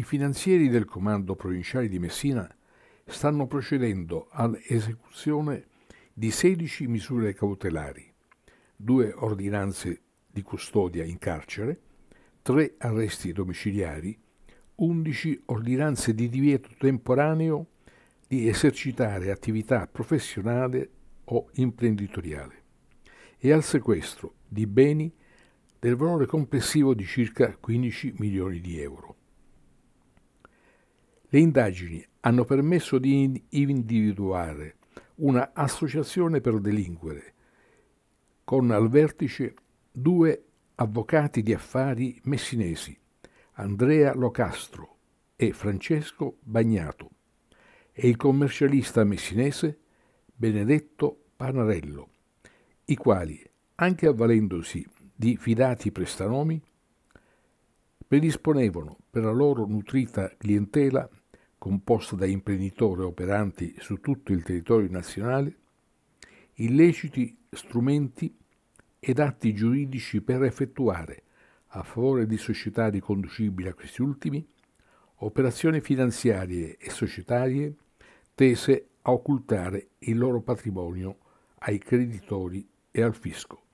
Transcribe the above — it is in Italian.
I finanzieri del Comando Provinciale di Messina stanno procedendo all'esecuzione di 16 misure cautelari, due ordinanze di custodia in carcere, tre arresti domiciliari, 11 ordinanze di divieto temporaneo di esercitare attività professionale o imprenditoriale e al sequestro di beni del valore complessivo di circa 15 milioni di euro. Le indagini hanno permesso di individuare una associazione per delinquere, con al vertice due avvocati di affari messinesi, Andrea Locastro e Francesco Bagnato, e il commercialista messinese Benedetto Panarello, i quali, anche avvalendosi di fidati prestanomi, predisponevano per la loro nutrita clientela composta da imprenditori operanti su tutto il territorio nazionale, illeciti strumenti ed atti giuridici per effettuare, a favore di società riconducibili a questi ultimi, operazioni finanziarie e societarie tese a occultare il loro patrimonio ai creditori e al fisco.